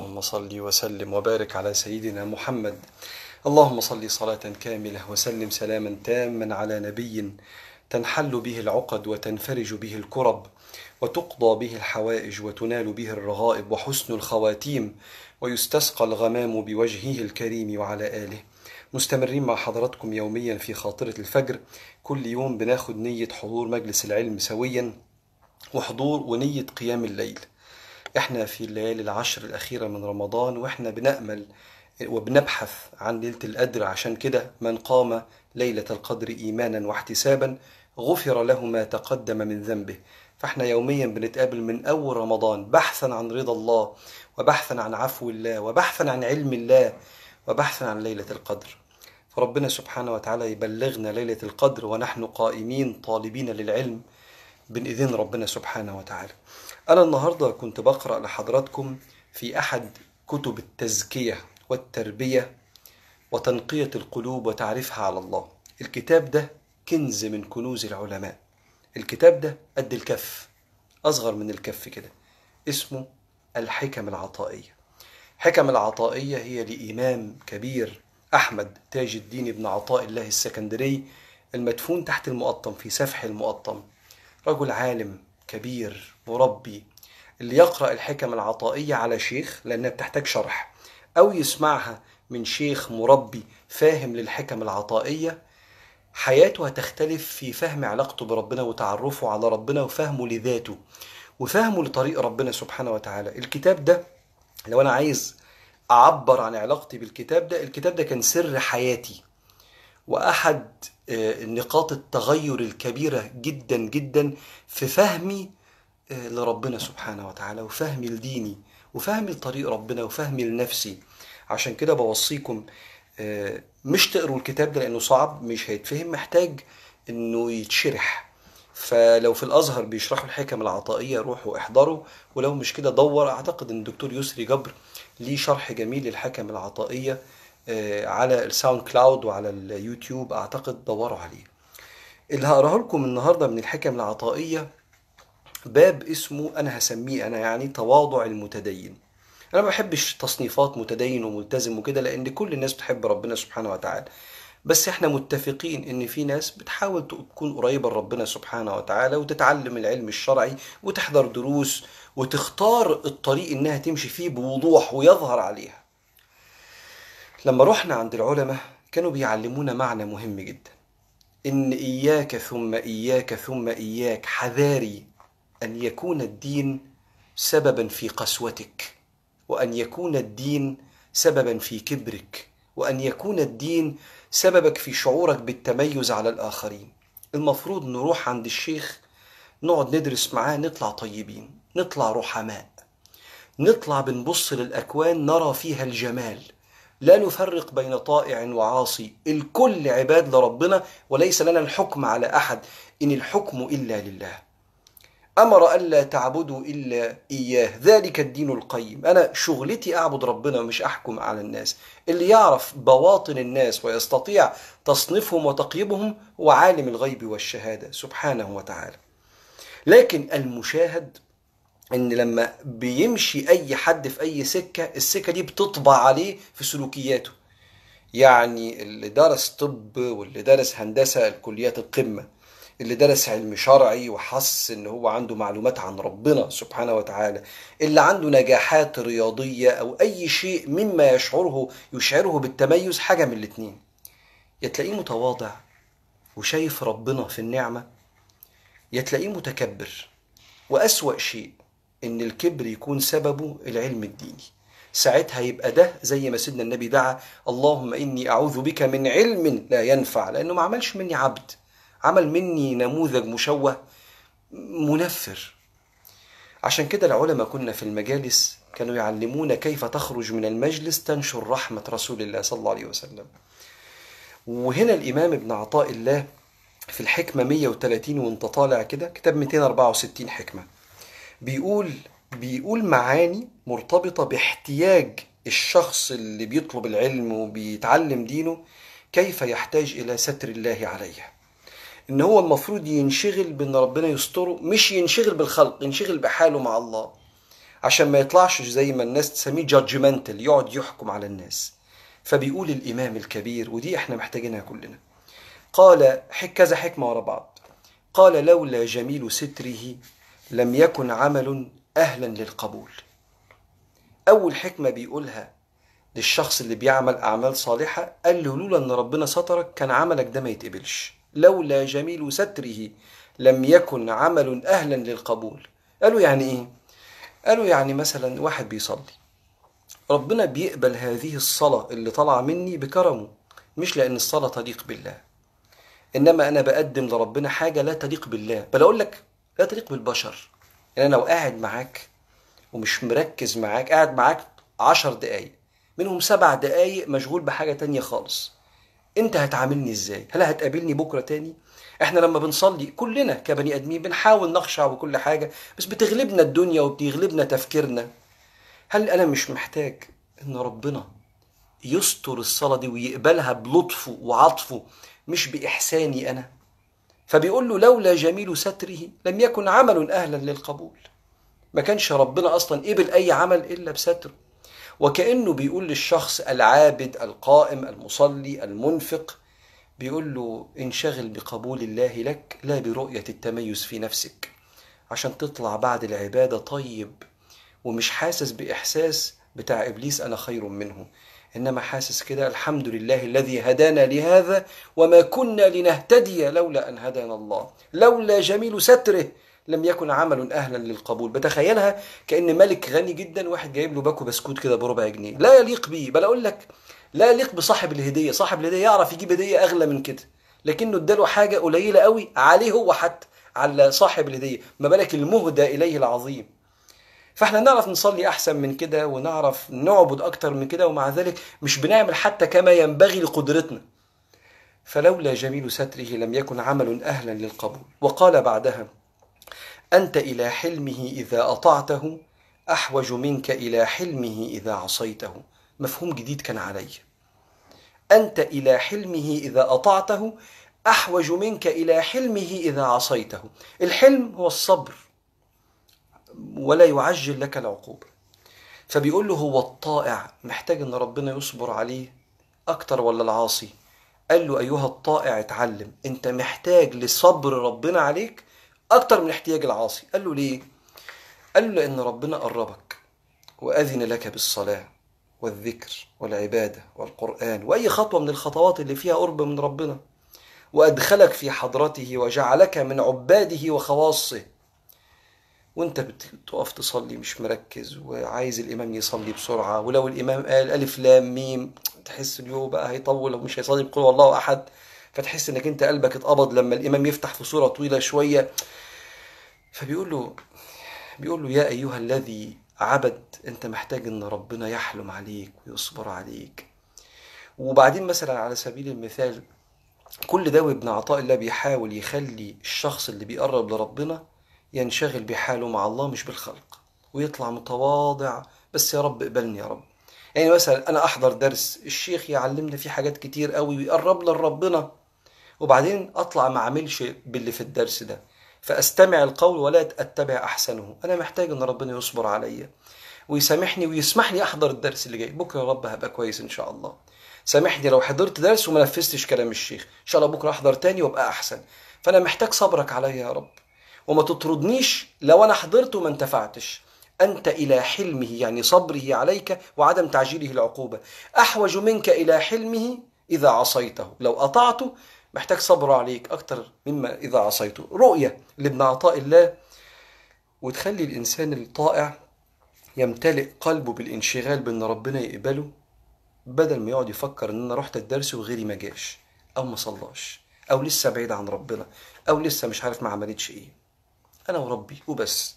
اللهم صل وسلم وبارك على سيدنا محمد اللهم صل صلاة كاملة وسلم سلاما تاما على نبي تنحل به العقد وتنفرج به الكرب وتقضى به الحوائج وتنال به الرغائب وحسن الخواتيم ويستسقى الغمام بوجهه الكريم وعلى آله مستمرين مع حضراتكم يوميا في خاطرة الفجر كل يوم بناخد نية حضور مجلس العلم سويا وحضور ونية قيام الليل احنا في الليالي العشر الأخيرة من رمضان واحنا بنأمل وبنبحث عن ليلة القدر عشان كده من قام ليلة القدر إيمانا واحتسابا غفر له ما تقدم من ذنبه فاحنا يوميا بنتقابل من أول رمضان بحثا عن رضا الله وبحثا عن عفو الله وبحثا عن علم الله وبحثا عن ليلة القدر فربنا سبحانه وتعالى يبلغنا ليلة القدر ونحن قائمين طالبين للعلم بإذن ربنا سبحانه وتعالى أنا النهاردة كنت بقرأ لحضراتكم في أحد كتب التزكية والتربية وتنقية القلوب وتعريفها على الله الكتاب ده كنز من كنوز العلماء الكتاب ده قد الكف أصغر من الكف كده اسمه الحكم العطائية حكم العطائية هي لإمام كبير أحمد تاج الدين بن عطاء الله السكندري المدفون تحت المقطم في سفح المقطم رجل عالم كبير مربي اللي يقرأ الحكم العطائية على شيخ لأنها بتحتاج شرح أو يسمعها من شيخ مربي فاهم للحكم العطائية حياته هتختلف في فهم علاقته بربنا وتعرفه على ربنا وفهمه لذاته وفهمه لطريق ربنا سبحانه وتعالى الكتاب ده لو أنا عايز أعبر عن علاقتي بالكتاب ده الكتاب ده كان سر حياتي واحد آه، نقاط التغير الكبيرة جدا جدا في فهمي آه، لربنا سبحانه وتعالى وفهمي لديني وفهمي لطريق ربنا وفهمي لنفسي عشان كده بوصيكم آه، مش تقروا الكتاب ده لانه صعب مش هيتفهم محتاج انه يتشرح فلو في الازهر بيشرحوا الحكم العطائيه روحوا احضروا ولو مش كده دور اعتقد ان الدكتور يسري جبر ليه شرح جميل للحكم العطائيه آه، على الساوند كلاود وعلى اليوتيوب اعتقد دوروا عليه اللي هقراه لكم النهارده من الحكم العطائيه باب اسمه انا هسميه انا يعني تواضع المتدين انا ما بحبش تصنيفات متدين وملتزم وكده لان كل الناس بتحب ربنا سبحانه وتعالى بس احنا متفقين ان في ناس بتحاول تكون قريبه لربنا سبحانه وتعالى وتتعلم العلم الشرعي وتحضر دروس وتختار الطريق انها تمشي فيه بوضوح ويظهر عليها لما رحنا عند العلماء كانوا بيعلمونا معنى مهم جدا إن إياك ثم إياك ثم إياك حذاري أن يكون الدين سببا في قسوتك وأن يكون الدين سببا في كبرك وأن يكون الدين سببك في شعورك بالتميز على الآخرين المفروض نروح عند الشيخ نقعد ندرس معاه نطلع طيبين نطلع رحماء نطلع بنبص للأكوان نرى فيها الجمال لا نفرق بين طائع وعاصي الكل عباد لربنا وليس لنا الحكم على أحد إن الحكم إلا لله أمر ألا تعبدوا إلا إياه ذلك الدين القيم أنا شغلتي أعبد ربنا مش أحكم على الناس اللي يعرف بواطن الناس ويستطيع تصنيفهم وتقييمهم هو عالم الغيب والشهادة سبحانه وتعالى لكن المشاهد ان لما بيمشي اي حد في اي سكه السكه دي بتطبع عليه في سلوكياته يعني اللي درس طب واللي درس هندسه الكليات القمه اللي درس علم شرعي وحس ان هو عنده معلومات عن ربنا سبحانه وتعالى اللي عنده نجاحات رياضيه او اي شيء مما يشعره يشعره بالتميز حاجه من الاتنين يا تلاقيه متواضع وشايف ربنا في النعمه يا تلاقيه متكبر واسوا شيء ان الكبر يكون سببه العلم الديني ساعتها يبقى ده زي ما سيدنا النبي دعا اللهم اني اعوذ بك من علم لا ينفع لانه ما عملش مني عبد عمل مني نموذج مشوه منفر عشان كده العلماء كنا في المجالس كانوا يعلمونا كيف تخرج من المجلس تنشر رحمة رسول الله صلى الله عليه وسلم وهنا الإمام ابن عطاء الله في الحكمة 130 وانت طالع كده كتاب 264 حكمة بيقول بيقول معاني مرتبطة باحتياج الشخص اللي بيطلب العلم وبيتعلم دينه كيف يحتاج إلى ستر الله عليه إن هو المفروض ينشغل بإن ربنا يستره مش ينشغل بالخلق ينشغل بحاله مع الله عشان ما يطلعش زي ما الناس تسميه جادجمنتال يقعد يحكم على الناس فبيقول الإمام الكبير ودي احنا محتاجينها كلنا قال كذا حكمة ورا بعض قال لولا جميل ستره لم يكن عمل أهلا للقبول أول حكمة بيقولها للشخص اللي بيعمل أعمال صالحة قال له لولا أن ربنا سترك كان عملك ده ما يتقبلش لولا جميل ستره لم يكن عمل أهلا للقبول قالوا يعني إيه؟ قالوا يعني مثلا واحد بيصلي ربنا بيقبل هذه الصلاة اللي طالعة مني بكرمه مش لأن الصلاة تليق بالله إنما أنا بقدم لربنا حاجة لا تليق بالله بل أقول لك لا تليق بالبشر يعني انا لو قاعد معاك ومش مركز معاك قاعد معاك عشر دقايق منهم سبع دقايق مشغول بحاجه تانية خالص انت هتعاملني ازاي هل هتقابلني بكره تاني احنا لما بنصلي كلنا كبني ادمين بنحاول نخشع وكل حاجه بس بتغلبنا الدنيا وبتغلبنا تفكيرنا هل انا مش محتاج ان ربنا يستر الصلاه دي ويقبلها بلطفه وعطفه مش باحساني انا فبيقول له لولا جميل ستره لم يكن عمل أهلا للقبول ما كانش ربنا أصلا قبل أي عمل إلا بستره وكأنه بيقول للشخص العابد القائم المصلي المنفق بيقول له انشغل بقبول الله لك لا برؤية التميز في نفسك عشان تطلع بعد العبادة طيب ومش حاسس بإحساس بتاع إبليس أنا خير منه إنما حاسس كده الحمد لله الذي هدانا لهذا وما كنا لنهتدي لولا أن هدانا الله لولا جميل ستره لم يكن عمل أهلا للقبول بتخيلها كأن ملك غني جدا واحد جايب له باكو بسكوت كده بربع جنيه لا يليق بيه بل أقول لك لا يليق بصاحب الهدية صاحب الهدية يعرف يجيب هدية أغلى من كده لكنه اداله حاجة قليلة قوي عليه هو حتى على صاحب الهدية ما بالك المهدى إليه العظيم فاحنا نعرف نصلي احسن من كده ونعرف نعبد اكتر من كده ومع ذلك مش بنعمل حتى كما ينبغي لقدرتنا فلولا جميل ستره لم يكن عمل اهلا للقبول وقال بعدها انت الى حلمه اذا اطعته احوج منك الى حلمه اذا عصيته مفهوم جديد كان علي انت الى حلمه اذا اطعته احوج منك الى حلمه اذا عصيته الحلم هو الصبر ولا يعجل لك العقوبة فبيقول له هو الطائع محتاج ان ربنا يصبر عليه اكتر ولا العاصي قال له ايها الطائع اتعلم انت محتاج لصبر ربنا عليك اكتر من احتياج العاصي قال له ليه قال له لان ربنا قربك واذن لك بالصلاه والذكر والعباده والقران واي خطوه من الخطوات اللي فيها قرب من ربنا وادخلك في حضرته وجعلك من عباده وخواصه وانت بتقف تصلي مش مركز وعايز الامام يصلي بسرعه ولو الامام قال الف لام ميم تحس اليوم بقى هيطول ومش هيصلي بقول والله احد فتحس انك انت قلبك اتقبض لما الامام يفتح في سوره طويله شويه فبيقول له بيقول له يا ايها الذي عبد انت محتاج ان ربنا يحلم عليك ويصبر عليك وبعدين مثلا على سبيل المثال كل ده وابن عطاء الله بيحاول يخلي الشخص اللي بيقرب لربنا ينشغل بحاله مع الله مش بالخلق ويطلع متواضع بس يا رب اقبلني يا رب يعني مثلا انا احضر درس الشيخ يعلمنا فيه حاجات كتير قوي ويقربنا لربنا وبعدين اطلع ما اعملش باللي في الدرس ده فاستمع القول ولا اتبع احسنه انا محتاج ان ربنا يصبر عليا ويسامحني ويسمح لي احضر الدرس اللي جاي بكره يا رب هبقى كويس ان شاء الله سامحني لو حضرت درس وما نفذتش كلام الشيخ ان شاء الله بكره احضر تاني وابقى احسن فانا محتاج صبرك عليا يا رب وما تطردنيش لو أنا حضرت وما انتفعتش أنت إلى حلمه يعني صبره عليك وعدم تعجيله العقوبة أحوج منك إلى حلمه إذا عصيته لو أطعته محتاج صبر عليك أكتر مما إذا عصيته رؤية لابن عطاء الله وتخلي الإنسان الطائع يمتلئ قلبه بالانشغال بأن ربنا يقبله بدل ما يقعد يفكر إن أنا رحت الدرس وغيري ما جاش أو ما صلاش أو لسه بعيد عن ربنا أو لسه مش عارف ما عملتش إيه أنا وربي وبس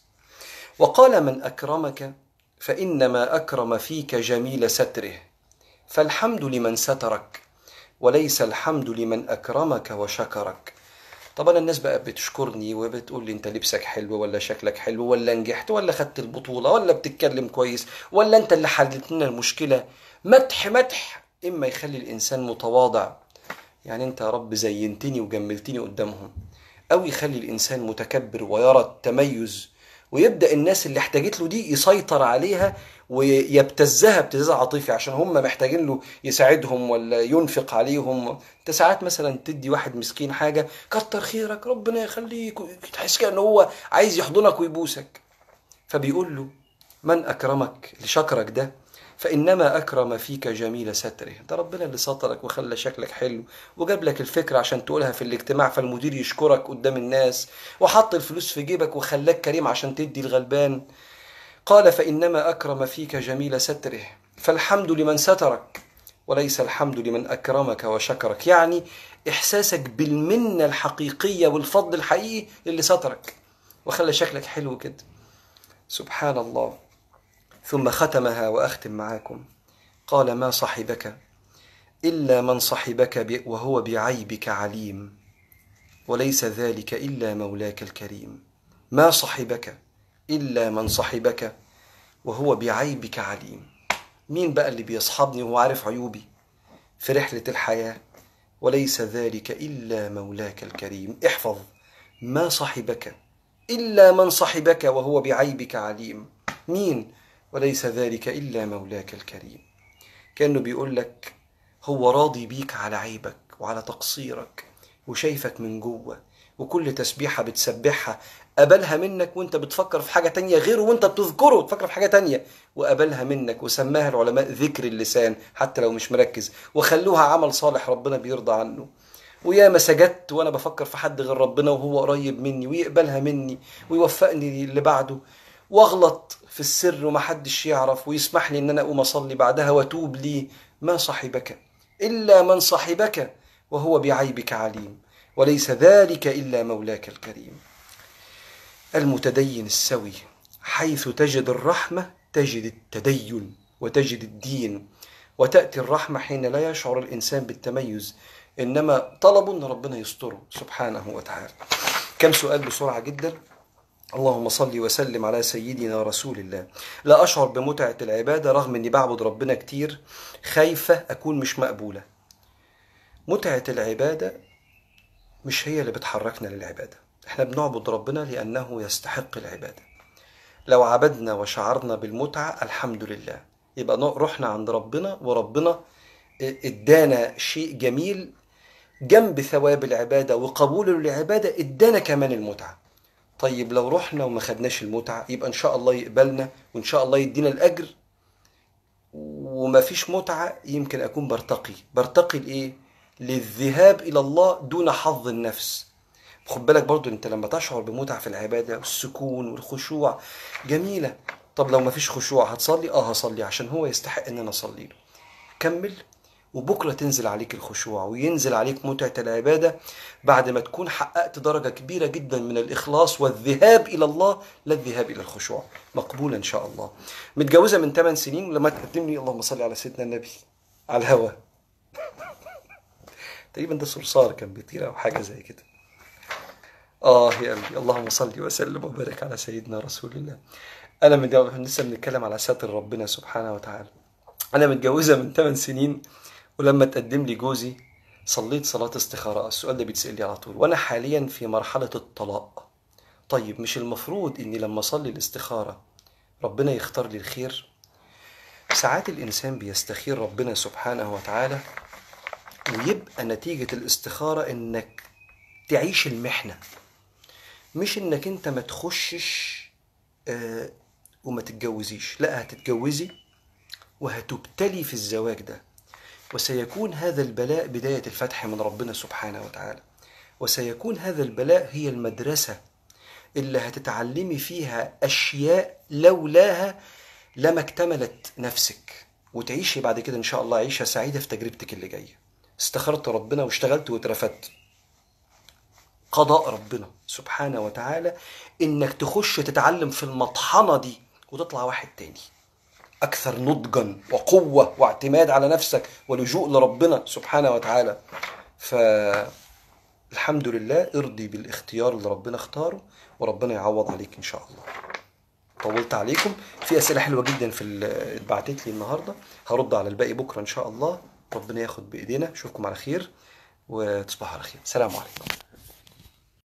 وقال من أكرمك فإنما أكرم فيك جميل ستره فالحمد لمن سترك وليس الحمد لمن أكرمك وشكرك طبعا الناس بقى بتشكرني وبتقول لي انت لبسك حلو ولا شكلك حلو ولا نجحت ولا خدت البطوله ولا بتتكلم كويس ولا انت اللي حللت لنا المشكله مدح مدح اما يخلي الانسان متواضع يعني انت يا رب زينتني وجملتني قدامهم أو يخلي الإنسان متكبر ويرى التميز ويبدأ الناس اللي احتاجت له دي يسيطر عليها ويبتزها ابتزاز عاطفي عشان هم محتاجين له يساعدهم ولا ينفق عليهم انت ساعات مثلا تدي واحد مسكين حاجه كتر خيرك ربنا يخليك تحس كده ان هو عايز يحضنك ويبوسك فبيقول له من اكرمك لشكرك ده فإنما أكرم فيك جميل ستره ده ربنا اللي سترك وخلى شكلك حلو وجاب لك الفكرة عشان تقولها في الاجتماع فالمدير يشكرك قدام الناس وحط الفلوس في جيبك وخلاك كريم عشان تدي الغلبان قال فإنما أكرم فيك جميل ستره فالحمد لمن سترك وليس الحمد لمن أكرمك وشكرك يعني إحساسك بالمنة الحقيقية والفضل الحقيقي اللي سترك وخلى شكلك حلو كده سبحان الله ثم ختمها واختم معاكم قال ما صحبك الا من صحبك وهو بعيبك عليم وليس ذلك الا مولاك الكريم ما صحبك الا من صحبك وهو بعيبك عليم مين بقى اللي بيصحبني وهو عارف عيوبي في رحله الحياه وليس ذلك الا مولاك الكريم احفظ ما صحبك الا من صحبك وهو بعيبك عليم مين وليس ذلك إلا مولاك الكريم كأنه بيقول لك هو راضي بيك على عيبك وعلى تقصيرك وشايفك من جوه وكل تسبيحة بتسبحها قبلها منك وانت بتفكر في حاجة تانية غيره وانت بتذكره وتفكر في حاجة تانية وقبلها منك وسماها العلماء ذكر اللسان حتى لو مش مركز وخلوها عمل صالح ربنا بيرضى عنه ويا ما سجدت وانا بفكر في حد غير ربنا وهو قريب مني ويقبلها مني ويوفقني اللي بعده واغلط في السر ومحدش يعرف ويسمح لي ان انا اقوم اصلي بعدها واتوب ليه ما صاحبك الا من صاحبك وهو بعيبك عليم وليس ذلك الا مولاك الكريم المتدين السوي حيث تجد الرحمه تجد التدين وتجد الدين وتاتي الرحمه حين لا يشعر الانسان بالتميز انما طلب ان ربنا يستره سبحانه وتعالى كم سؤال بسرعه جدا اللهم صل وسلم على سيدنا رسول الله لا أشعر بمتعة العبادة رغم أني بعبد ربنا كتير خايفة أكون مش مقبولة متعة العبادة مش هي اللي بتحركنا للعبادة احنا بنعبد ربنا لأنه يستحق العبادة لو عبدنا وشعرنا بالمتعة الحمد لله يبقى رحنا عند ربنا وربنا ادانا شيء جميل جنب ثواب العبادة وقبوله للعبادة ادانا كمان المتعة طيب لو رحنا وما خدناش المتعة يبقى إن شاء الله يقبلنا وإن شاء الله يدينا الأجر وما فيش متعة يمكن أكون برتقي برتقي لإيه؟ للذهاب إلى الله دون حظ النفس خد بالك برضو أنت لما تشعر بمتعة في العبادة والسكون والخشوع جميلة طب لو ما فيش خشوع هتصلي؟ آه هصلي عشان هو يستحق إن أنا أصلي له كمل وبكرة تنزل عليك الخشوع وينزل عليك متعة العبادة بعد ما تكون حققت درجة كبيرة جدا من الإخلاص والذهاب إلى الله لا الذهاب إلى الخشوع مقبولة إن شاء الله متجوزة من 8 سنين لما تقدم لي اللهم صل على سيدنا النبي على الهوى تقريبا ده صرصار كان بيطير أو حاجة زي كده آه يا قلبي اللهم صل وسلم وبارك على سيدنا رسول الله أنا من لسه بنتكلم على ساتر ربنا سبحانه وتعالى أنا متجوزة من 8 سنين ولما تقدم لي جوزي صليت صلاة استخارة السؤال ده بيتسأل لي على طول وأنا حاليا في مرحلة الطلاق طيب مش المفروض إني لما أصلي الاستخارة ربنا يختار لي الخير ساعات الإنسان بيستخير ربنا سبحانه وتعالى ويبقى نتيجة الاستخارة إنك تعيش المحنة مش إنك أنت ما تخشش آه، وما تتجوزيش لا هتتجوزي وهتبتلي في الزواج ده وسيكون هذا البلاء بداية الفتح من ربنا سبحانه وتعالى وسيكون هذا البلاء هي المدرسة اللي هتتعلمي فيها أشياء لولاها لما اكتملت نفسك وتعيشي بعد كده إن شاء الله عيشة سعيدة في تجربتك اللي جاية استخرت ربنا واشتغلت واترفدت قضاء ربنا سبحانه وتعالى إنك تخش تتعلم في المطحنة دي وتطلع واحد تاني أكثر نضجا وقوة واعتماد على نفسك ولجوء لربنا سبحانه وتعالى فالحمد لله ارضي بالاختيار اللي ربنا اختاره وربنا يعوض عليك إن شاء الله طولت عليكم في أسئلة حلوة جدا في اتبعتت لي النهاردة هرد على الباقي بكرة إن شاء الله ربنا ياخد بإيدينا أشوفكم على خير وتصبحوا على خير سلام عليكم